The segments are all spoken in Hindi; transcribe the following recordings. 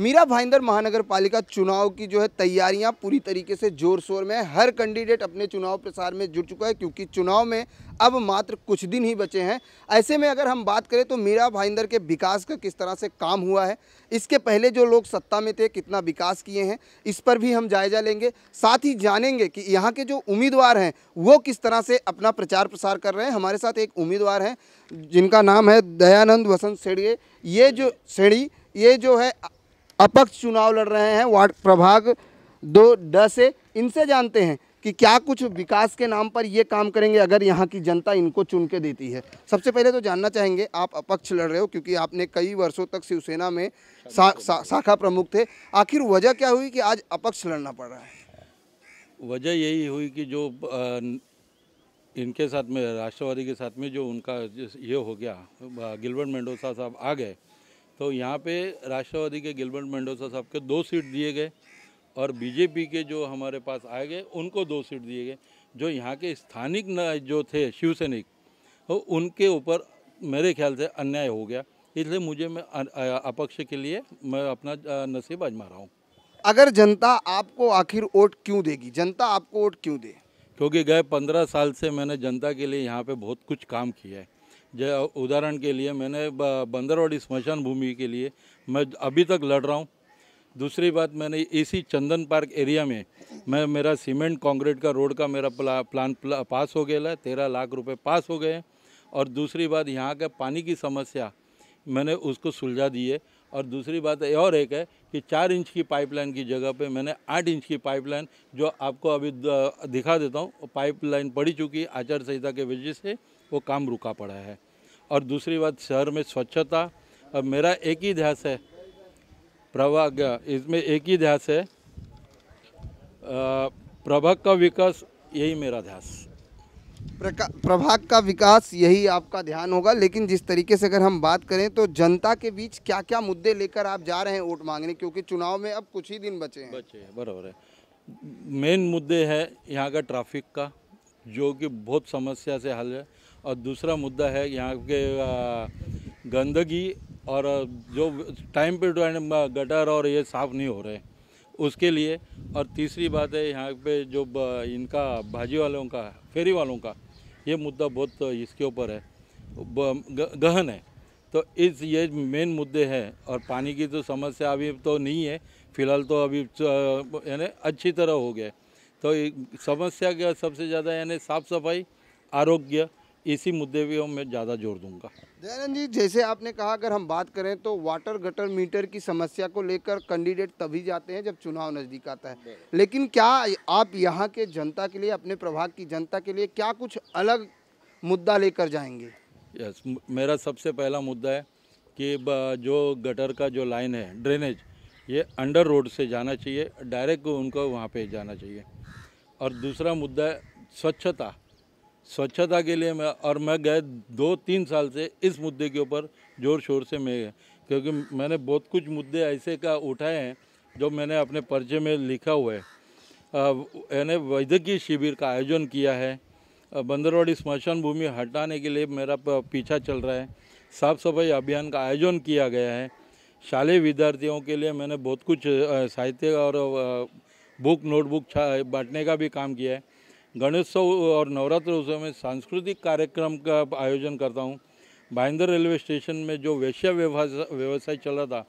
मीरा भाईंदर महानगर पालिका चुनाव की जो है तैयारियां पूरी तरीके से जोर शोर में है हर कैंडिडेट अपने चुनाव प्रसार में जुट चुका है क्योंकि चुनाव में अब मात्र कुछ दिन ही बचे हैं ऐसे में अगर हम बात करें तो मीरा भाईंदर के विकास का किस तरह से काम हुआ है इसके पहले जो लोग सत्ता में थे कितना विकास किए हैं इस पर भी हम जायजा लेंगे साथ ही जानेंगे कि यहाँ के जो उम्मीदवार हैं वो किस तरह से अपना प्रचार प्रसार कर रहे हैं हमारे साथ एक उम्मीदवार हैं जिनका नाम है दयानंद वसंत सेड़िए ये जो सेड़ी ये जो है अपक्ष चुनाव लड़ रहे हैं वार्ड प्रभाग दो ड से इनसे जानते हैं कि क्या कुछ विकास के नाम पर ये काम करेंगे अगर यहाँ की जनता इनको चुन के देती है सबसे पहले तो जानना चाहेंगे आप अपक्ष लड़ रहे हो क्योंकि आपने कई वर्षों तक शिवसेना में सा, सा, शाखा प्रमुख थे आखिर वजह क्या हुई कि आज अपक्ष लड़ना पड़ रहा है वजह यही हुई कि जो इनके साथ में राष्ट्रवादी के साथ में जो उनका ये हो गया गिलबर्ट मेंडोसा साहब आ गए तो यहाँ पे राष्ट्रवादी के गिलबर्ट मेंडोसा साहब के दो सीट दिए गए और बीजेपी के जो हमारे पास आए गए उनको दो सीट दिए गए जो यहाँ के स्थानिक जो थे शिव सैनिक तो उनके ऊपर मेरे ख्याल से अन्याय हो गया इसलिए मुझे मैं अपक्ष के लिए मैं अपना नसीब आजमा रहा हूँ अगर जनता आपको आखिर वोट क्यों देगी जनता आपको वोट क्यों दे क्योंकि गए पंद्रह साल से मैंने जनता के लिए यहाँ पे बहुत कुछ काम किया है उदाहरण के लिए मैंने बंदरवाड़ी स्मशान भूमि के लिए मैं अभी तक लड़ रहा हूँ दूसरी बात मैंने इसी चंदन पार्क एरिया में मैं मेरा सीमेंट कंक्रीट का रोड का मेरा प्ला, प्लान प्ला, पास हो गया है तेरह लाख रुपए पास हो गए हैं और दूसरी बात यहाँ का पानी की समस्या मैंने उसको सुलझा दी है और दूसरी बात और एक है कि चार इंच की पाइपलाइन की जगह पे मैंने आठ इंच की पाइपलाइन जो आपको अभी दिखा देता हूँ पाइपलाइन पड़ी चुकी है आचार संहिता के वजह से वो काम रुका पड़ा है और दूसरी बात शहर में स्वच्छता और मेरा एक ही ध्यास है प्रभाग इसमें एक ही ध्यास है प्रभाग का विकास यही मेरा ध्यास प्रभाग का विकास यही आपका ध्यान होगा लेकिन जिस तरीके से अगर हम बात करें तो जनता के बीच क्या क्या मुद्दे लेकर आप जा रहे हैं वोट मांगने क्योंकि चुनाव में अब कुछ ही दिन बचे हैं बचे हैं बराबर है मेन मुद्दे है यहाँ का ट्रैफिक का जो कि बहुत समस्या से हल है और दूसरा मुद्दा है यहाँ के गंदगी और जो टाइम पे टाइम गटर और ये साफ़ नहीं हो रहे उसके लिए और तीसरी बात है यहाँ पे जो इनका भाजी वालों का फेरी वालों का ये मुद्दा बहुत इसके ऊपर है गहन है तो इस ये मेन मुद्दे हैं और पानी की तो समस्या अभी तो नहीं है फिलहाल तो अभी यानी अच्छी तरह हो गया तो समस्या क्या सबसे ज़्यादा यानी साफ़ सफाई आरोग्य इसी मुद्दे पे मैं ज़्यादा जोर दूंगा दयानंद जी जैसे आपने कहा अगर हम बात करें तो वाटर गटर मीटर की समस्या को लेकर कैंडिडेट तभी जाते हैं जब चुनाव नज़दीक आता है लेकिन क्या आप यहाँ के जनता के लिए अपने प्रभाग की जनता के लिए क्या कुछ अलग मुद्दा लेकर जाएंगे यस मेरा सबसे पहला मुद्दा है कि जो गटर का जो लाइन है ड्रेनेज ये अंडर रोड से जाना चाहिए डायरेक्ट उनको वहाँ पर जाना चाहिए और दूसरा मुद्दा स्वच्छता स्वच्छता के लिए मैं और मैं गए दो तीन साल से इस मुद्दे के ऊपर ज़ोर शोर से मैं क्योंकि मैंने बहुत कुछ मुद्दे ऐसे का उठाए हैं जो मैंने अपने पर्चे में लिखा हुआ है मैंने वैद्यकीय शिविर का आयोजन किया है बंदरवाड़ी स्मशान भूमि हटाने के लिए मेरा पीछा चल रहा है साफ सफाई अभियान का आयोजन किया गया है शालेय विद्यार्थियों के लिए मैंने बहुत कुछ साहित्य और बुक नोटबुक बांटने का भी काम किया है गणेशोत्सव और नवरात्र उत्सव में सांस्कृतिक कार्यक्रम का आयोजन करता हूँ भाईंदर रेलवे स्टेशन में जो वैश्य व्यवसाय चल रहा था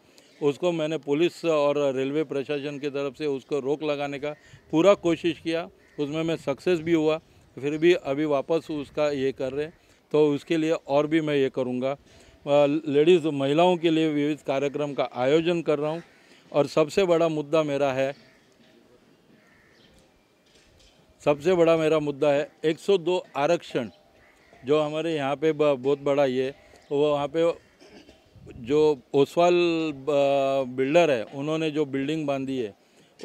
उसको मैंने पुलिस और रेलवे प्रशासन की तरफ से उसको रोक लगाने का पूरा कोशिश किया उसमें मैं सक्सेस भी हुआ फिर भी अभी वापस उसका ये कर रहे तो उसके लिए और भी मैं ये करूँगा लेडीज़ महिलाओं के लिए विविध कार्यक्रम का आयोजन कर रहा हूँ और सबसे बड़ा मुद्दा मेरा है सबसे बड़ा मेरा मुद्दा है 102 आरक्षण जो हमारे यहाँ पे बहुत बड़ा ये वो वहाँ पे जो ओसवाल बिल्डर है उन्होंने जो बिल्डिंग बांधी है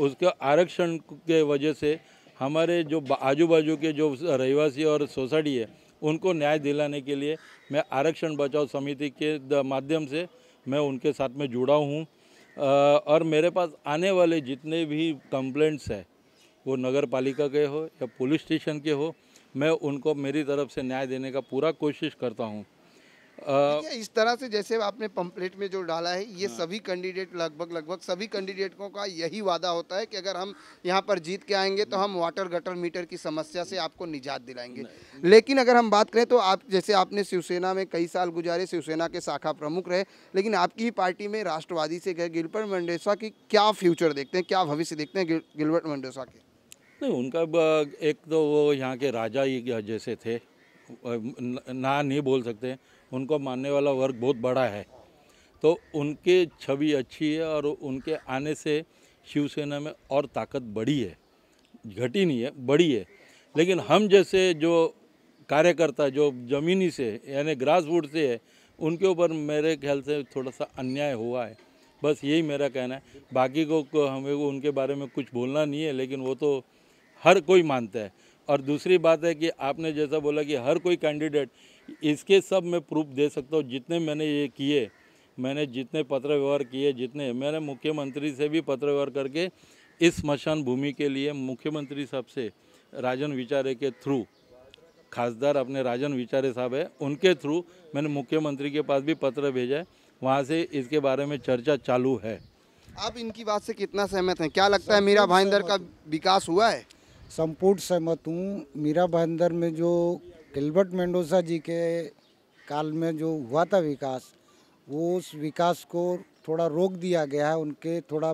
उसके आरक्षण के वजह से हमारे जो आजू बाजू के जो रहवासी और सोसाइटी है उनको न्याय दिलाने के लिए मैं आरक्षण बचाओ समिति के माध्यम से मैं उनके साथ में जुड़ा हूँ और मेरे पास आने वाले जितने भी कंप्लेंट्स हैं वो नगर पालिका के हो या पुलिस स्टेशन के हो मैं उनको मेरी तरफ से न्याय देने का पूरा कोशिश करता हूँ इस तरह से जैसे आपने पंपलेट में जो डाला है ये हाँ। सभी कैंडिडेट लगभग लगभग सभी कैंडिडेटों का यही वादा होता है कि अगर हम यहाँ पर जीत के आएंगे तो हम वाटर गटर मीटर की समस्या से आपको निजात दिलाएंगे लेकिन अगर हम बात करें तो आप जैसे आपने शिवसेना में कई साल गुजारे शिवसेना के शाखा प्रमुख रहे लेकिन आपकी पार्टी में राष्ट्रवादी से गए गिलबर्ट मंडेसा की क्या फ्यूचर देखते हैं क्या भविष्य देखते हैं गिलबर्ट मंडेसा के नहीं उनका एक तो वो यहाँ के राजा ही जैसे थे ना नहीं बोल सकते उनको मानने वाला वर्ग बहुत बड़ा है तो उनके छवि अच्छी है और उनके आने से शिवसेना में और ताकत बढ़ी है घटी नहीं है बढ़ी है लेकिन हम जैसे जो कार्यकर्ता जो ज़मीनी से यानी ग्रास रूट से है उनके ऊपर मेरे ख्याल से थोड़ा सा अन्याय हुआ है बस यही मेरा कहना है बाकी को हमें को उनके बारे में कुछ बोलना नहीं है लेकिन वो तो हर कोई मानता है और दूसरी बात है कि आपने जैसा बोला कि हर कोई कैंडिडेट इसके सब मैं प्रूफ दे सकता हूँ जितने मैंने ये किए मैंने जितने पत्र व्यवहार किए जितने मैंने मुख्यमंत्री से भी पत्र व्यवहार करके इस स्मशान भूमि के लिए मुख्यमंत्री साहब से राजन विचारे के थ्रू खासदार अपने राजन विचारे साहब है उनके थ्रू मैंने मुख्यमंत्री के पास भी पत्र भेजा है वहाँ से इसके बारे में चर्चा चालू है आप इनकी बात से कितना सहमत हैं क्या लगता है मीरा भाईंदर का विकास हुआ है संपूर्ण सहमत हूँ मीरा भंदर में जो गिलबर्ट मेंडोसा जी के काल में जो हुआ था विकास वो उस विकास को थोड़ा रोक दिया गया है उनके थोड़ा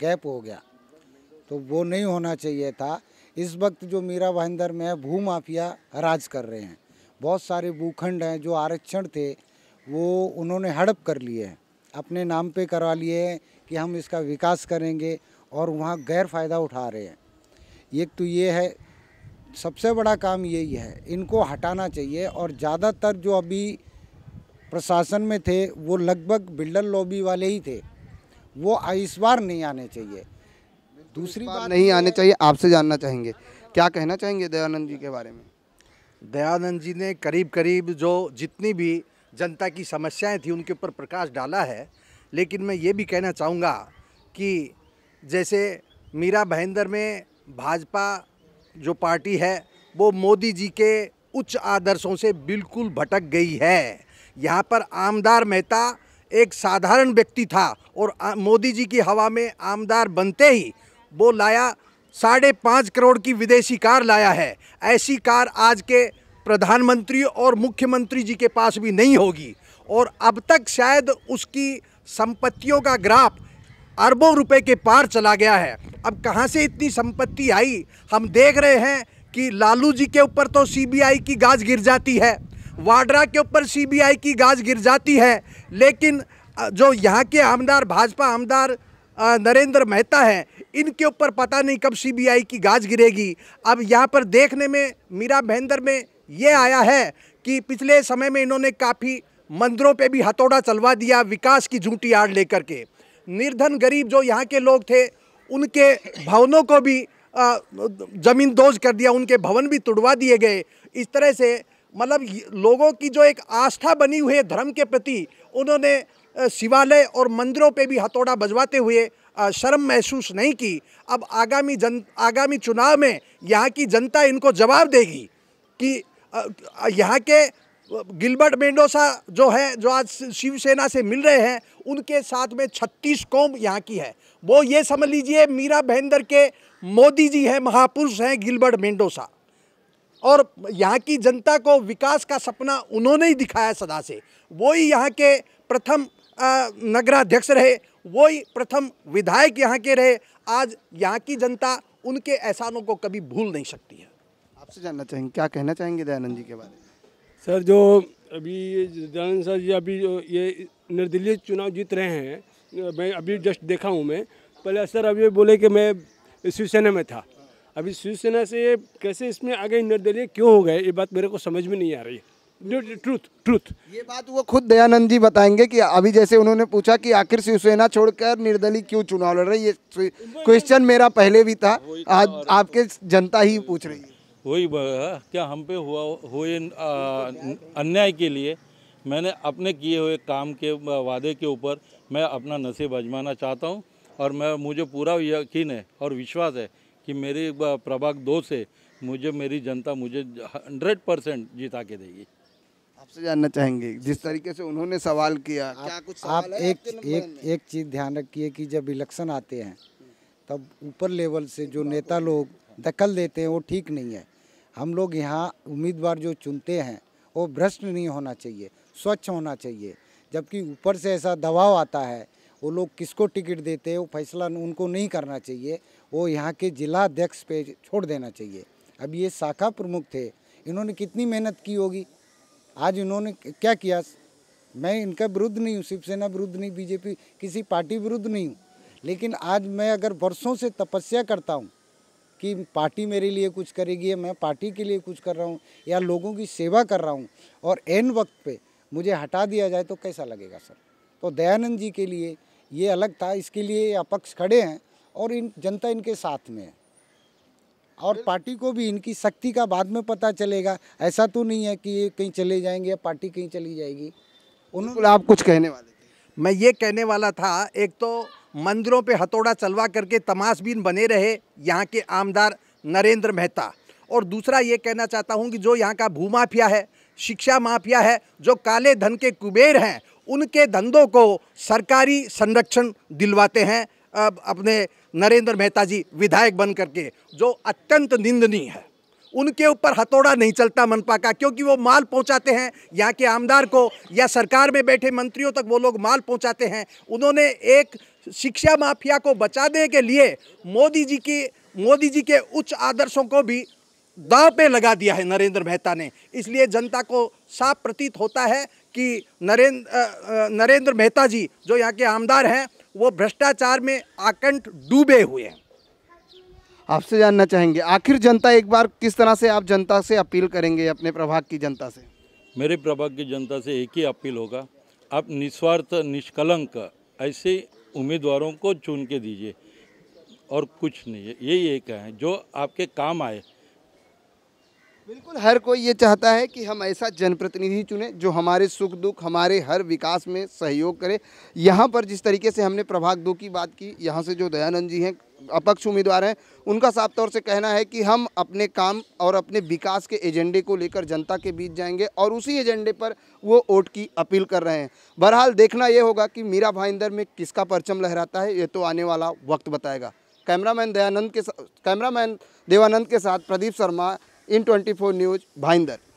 गैप हो गया तो वो नहीं होना चाहिए था इस वक्त जो मीरा भाईंदर में है भूमाफिया राज कर रहे हैं बहुत सारे भूखंड हैं जो आरक्षण थे वो उन्होंने हड़प कर लिए हैं अपने नाम पे करवा लिए हैं कि हम इसका विकास करेंगे और वहाँ गैर फ़ायदा उठा रहे हैं एक तो ये है सबसे बड़ा काम यही है इनको हटाना चाहिए और ज़्यादातर जो अभी प्रशासन में थे वो लगभग बिल्डर लॉबी वाले ही थे वो इस बार नहीं आने चाहिए दूसरी बार नहीं आने चाहिए आपसे जानना चाहेंगे क्या कहना चाहेंगे दयानंद जी के बारे में दयानंद जी ने करीब करीब जो जितनी भी जनता की समस्याएं थी उनके ऊपर प्रकाश डाला है लेकिन मैं ये भी कहना चाहूँगा कि जैसे मीरा भाईंदर में भाजपा जो पार्टी है वो मोदी जी के उच्च आदर्शों से बिल्कुल भटक गई है यहाँ पर आमदार मेहता एक साधारण व्यक्ति था और मोदी जी की हवा में आमदार बनते ही वो लाया साढ़े पाँच करोड़ की विदेशी कार लाया है ऐसी कार आज के प्रधानमंत्री और मुख्यमंत्री जी के पास भी नहीं होगी और अब तक शायद उसकी संपत्तियों का ग्राफ अरबों रुपए के पार चला गया है अब कहाँ से इतनी संपत्ति आई हम देख रहे हैं कि लालू जी के ऊपर तो सीबीआई की गाज गिर जाती है वाड्रा के ऊपर सीबीआई की गाज गिर जाती है लेकिन जो यहाँ के आमदार भाजपा आमदार नरेंद्र मेहता हैं इनके ऊपर पता नहीं कब सीबीआई की गाज गिरेगी अब यहाँ पर देखने में मीरा महेंद्र में ये आया है कि पिछले समय में इन्होंने काफ़ी मंदिरों पे भी हथौड़ा चलवा दिया विकास की झूठी आड़ लेकर के निर्धन गरीब जो यहाँ के लोग थे उनके भवनों को भी ज़मीन दोज कर दिया उनके भवन भी तुड़वा दिए गए इस तरह से मतलब लोगों की जो एक आस्था बनी हुई है धर्म के प्रति उन्होंने शिवालय और मंदिरों पे भी हथौड़ा बजवाते हुए शर्म महसूस नहीं की अब आगामी जन आगामी चुनाव में यहाँ की जनता इनको जवाब देगी कि यहाँ के गिलबर्ट मेंडोसा जो है जो आज शिवसेना से मिल रहे हैं उनके साथ में छत्तीस कौम यहाँ की है वो ये समझ लीजिए मीरा भेंदर के मोदी जी हैं महापुरुष हैं गिलबर्ट मेंडोसा और यहाँ की जनता को विकास का सपना उन्होंने ही दिखाया सदा से वो ही यहाँ के प्रथम नगराध्यक्ष रहे वो ही प्रथम विधायक यहाँ के रहे आज यहाँ की जनता उनके एहसानों को कभी भूल नहीं सकती है आपसे जानना चाहेंगे क्या कहना चाहेंगे दयानंद जी के बारे में सर जो अभी दयानंद सर जी अभी ये निर्दलीय चुनाव जीत रहे हैं मैं अभी जस्ट देखा हूँ मैं पहले सर अभी बोले कि मैं शिवसेना में था अभी शिवसेना से कैसे इसमें आगे निर्दलीय क्यों हो गए ये बात मेरे को समझ में नहीं आ रही ट्रूथ ट्रूथ ये बात वो खुद दयानंद जी बताएंगे कि अभी जैसे उन्होंने पूछा कि आखिर शिवसेना छोड़कर निर्दलीय क्यों चुनाव लड़ रही है ये क्वेश्चन मेरा पहले भी था तो आज आपके जनता ही पूछ रही है वही क्या हम पे हुआ हुए अन्याय के लिए मैंने अपने किए हुए काम के वादे के ऊपर मैं अपना नसीब आजमाना चाहता हूँ और मैं मुझे पूरा यकीन है और विश्वास है कि मेरी प्रभाग दो से मुझे मेरी जनता मुझे हंड्रेड परसेंट जिता के देगी आपसे जानना चाहेंगे जिस तरीके से उन्होंने सवाल किया आप, क्या कुछ सवाल आप है? एक एक एक चीज़ ध्यान रखिए कि जब इलेक्शन आते हैं तब ऊपर लेवल से जो नेता लोग दखल देते हैं वो ठीक नहीं है हम लोग यहाँ उम्मीदवार जो चुनते हैं वो भ्रष्ट नहीं होना चाहिए स्वच्छ होना चाहिए जबकि ऊपर से ऐसा दबाव आता है वो लोग किसको टिकट देते हैं वो फैसला उनको नहीं करना चाहिए वो यहाँ के जिला अध्यक्ष पे छोड़ देना चाहिए अब ये शाखा प्रमुख थे इन्होंने कितनी मेहनत की होगी आज इन्होंने क्या किया मैं इनका विरुद्ध नहीं हूँ शिवसेना विरुद्ध नहीं बीजेपी किसी पार्टी विरुद्ध नहीं हूँ लेकिन आज मैं अगर वर्षों से तपस्या करता हूँ कि पार्टी मेरे लिए कुछ करेगी या मैं पार्टी के लिए कुछ कर रहा हूँ या लोगों की सेवा कर रहा हूँ और एन वक्त पे मुझे हटा दिया जाए तो कैसा लगेगा सर तो दयानंद जी के लिए ये अलग था इसके लिए अपक्ष खड़े हैं और इन जनता इनके साथ में है और पार्टी को भी इनकी शक्ति का बाद में पता चलेगा ऐसा तो नहीं है कि ये कहीं चले जाएंगे या पार्टी कहीं चली जाएगी उन्होंने आप कुछ कहने वाले थे मैं ये कहने वाला था एक तो मंदिरों पे हथौड़ा चलवा करके तमाशबीन बने रहे यहाँ के आमदार नरेंद्र मेहता और दूसरा ये कहना चाहता हूँ कि जो यहाँ का भूमाफिया है शिक्षा माफिया है जो काले धन के कुबेर हैं उनके धंधों को सरकारी संरक्षण दिलवाते हैं अब अपने नरेंद्र मेहता जी विधायक बन करके जो अत्यंत निंदनीय है उनके ऊपर हथौड़ा नहीं चलता मनपा का क्योंकि वो माल पहुंचाते हैं यहाँ के आमदार को या सरकार में बैठे मंत्रियों तक वो लोग माल पहुंचाते हैं उन्होंने एक शिक्षा माफिया को बचाने के लिए मोदी जी की मोदी जी के उच्च आदर्शों को भी दाव पे लगा दिया है नरेंद्र मेहता ने इसलिए जनता को साफ प्रतीत होता है कि नरेंद्र नरेंद्र मेहता जी जो यहाँ के आमदार हैं वो भ्रष्टाचार में आकंठ डूबे हुए हैं आपसे जानना चाहेंगे आखिर जनता एक बार किस तरह से आप जनता से अपील करेंगे अपने प्रभाग की जनता से मेरे प्रभाग की जनता से एक ही अपील होगा आप निस्वार्थ निष्कलंक ऐसे उम्मीदवारों को चुन के दीजिए और कुछ नहीं है यही एक है जो आपके काम आए बिल्कुल हर कोई ये चाहता है कि हम ऐसा जनप्रतिनिधि चुने जो हमारे सुख दुख हमारे हर विकास में सहयोग करे यहाँ पर जिस तरीके से हमने प्रभाग दो की बात की यहाँ से जो दयानंद जी हैं अपक्ष उम्मीदवार हैं उनका साफ तौर से कहना है कि हम अपने काम और अपने विकास के एजेंडे को लेकर जनता के बीच जाएंगे और उसी एजेंडे पर वो वोट की अपील कर रहे हैं बहरहाल देखना ये होगा कि मीरा भाईंदर में किसका परचम लहराता है ये तो आने वाला वक्त बताएगा कैमरामैन दयानंद के कैमरामैन देवानंद के साथ प्रदीप शर्मा इन 24 न्यूज भाईंदर